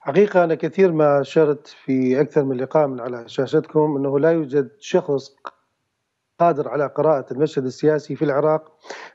حقيقة أنا كثير ما أشرت في أكثر من لقاء من على شاشتكم أنه لا يوجد شخص قادر على قراءة المشهد السياسي في العراق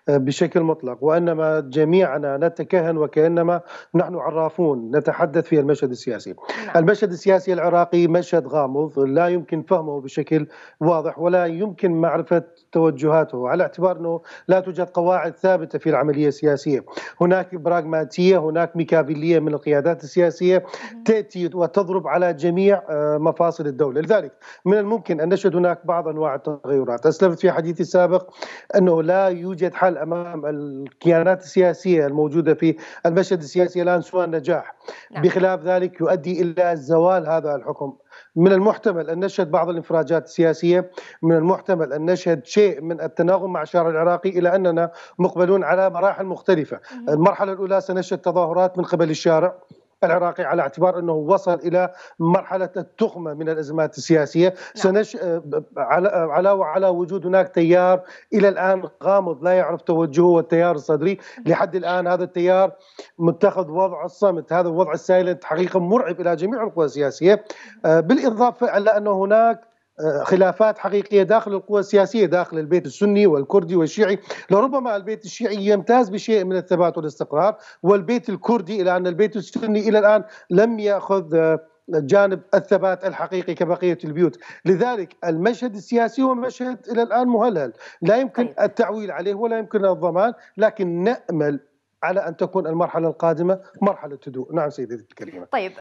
آه، بشكل مطلق وانما جميعنا نتكهن وكانما نحن عرافون نتحدث في المشهد السياسي. نعم. المشهد السياسي العراقي مشهد غامض لا يمكن فهمه بشكل واضح ولا يمكن معرفه توجهاته على اعتبار انه لا توجد قواعد ثابته في العمليه السياسيه. هناك براغماتيه، هناك ميكافيليه من القيادات السياسيه تاتي وتضرب على جميع آه، مفاصل الدوله، لذلك من الممكن ان نشهد هناك بعض انواع التغيرات. اسلفت في حديثي السابق انه لا يوجد حل امام الكيانات السياسيه الموجوده في المشهد السياسي الان سوى النجاح نعم. بخلاف ذلك يؤدي الى زوال هذا الحكم من المحتمل ان نشهد بعض الانفراجات السياسيه، من المحتمل ان نشهد شيء من التناغم مع الشارع العراقي الى اننا مقبلون على مراحل مختلفه، المرحله الاولى سنشهد تظاهرات من قبل الشارع، العراقي على اعتبار انه وصل الى مرحله التخمه من الازمات السياسيه نعم. سنش آه، آه، على على وجود هناك تيار الى الان غامض لا يعرف توجهه والتيار الصدري نعم. لحد الان هذا التيار متخذ وضع الصمت هذا الوضع السايلنت حقيقه مرعب الى جميع القوى السياسيه نعم. آه، بالاضافه الى انه هناك خلافات حقيقيه داخل القوى السياسيه داخل البيت السني والكردي والشيعي، لربما البيت الشيعي يمتاز بشيء من الثبات والاستقرار، والبيت الكردي الى ان البيت السني الى الان لم ياخذ جانب الثبات الحقيقي كبقيه البيوت، لذلك المشهد السياسي هو مشهد الى الان مهلهل، لا يمكن طيب. التعويل عليه ولا يمكن الضمان، لكن نامل على ان تكون المرحله القادمه مرحله هدوء، نعم سيدتي الكريمه. طيب